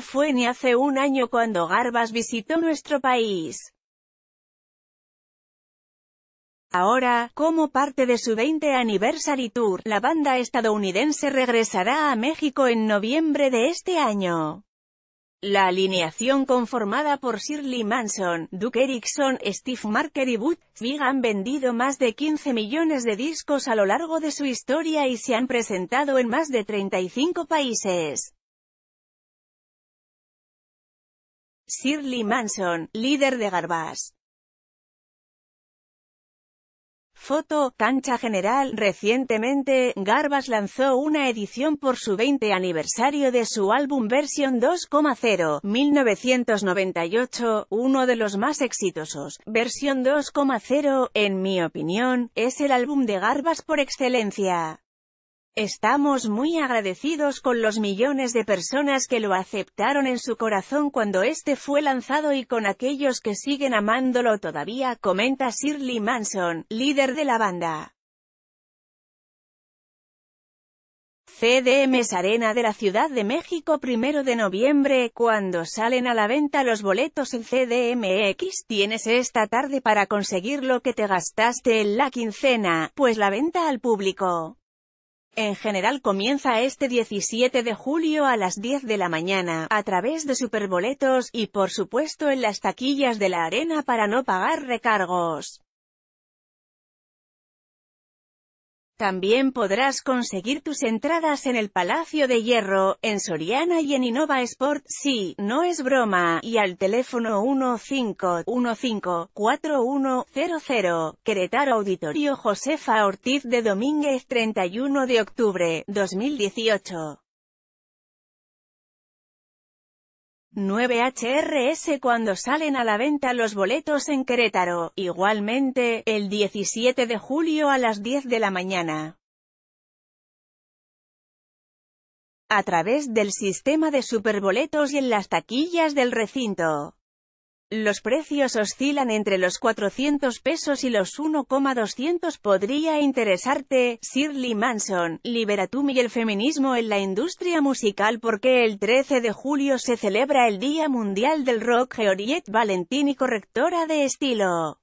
fue ni hace un año cuando Garbas visitó nuestro país. Ahora, como parte de su 20 Anniversary Tour, la banda estadounidense regresará a México en noviembre de este año. La alineación conformada por Shirley Manson, Duke Erickson, Steve Marker y Big han vendido más de 15 millones de discos a lo largo de su historia y se han presentado en más de 35 países. Shirley Manson, líder de Garbas. Foto, cancha general. Recientemente, Garbas lanzó una edición por su 20 aniversario de su álbum Versión 2.0, 1998, uno de los más exitosos. Versión 2.0, en mi opinión, es el álbum de Garbas por excelencia. Estamos muy agradecidos con los millones de personas que lo aceptaron en su corazón cuando este fue lanzado y con aquellos que siguen amándolo todavía, comenta Shirley Manson, líder de la banda. CDM Arena de la Ciudad de México primero de noviembre, cuando salen a la venta los boletos en CDMX, tienes esta tarde para conseguir lo que te gastaste en la quincena, pues la venta al público en general comienza este 17 de julio a las 10 de la mañana, a través de superboletos, y por supuesto en las taquillas de la arena para no pagar recargos. También podrás conseguir tus entradas en el Palacio de Hierro, en Soriana y en Innova Sport, sí, no es broma, y al teléfono 1515-4100, Querétaro Auditorio Josefa Ortiz de Domínguez 31 de octubre, 2018. 9HRS cuando salen a la venta los boletos en Querétaro, igualmente, el 17 de julio a las 10 de la mañana. A través del sistema de superboletos y en las taquillas del recinto. Los precios oscilan entre los 400 pesos y los 1,200. Podría interesarte, Shirley Manson, libera y el feminismo en la industria musical porque el 13 de julio se celebra el Día Mundial del Rock. Valentín Valentini, correctora de estilo.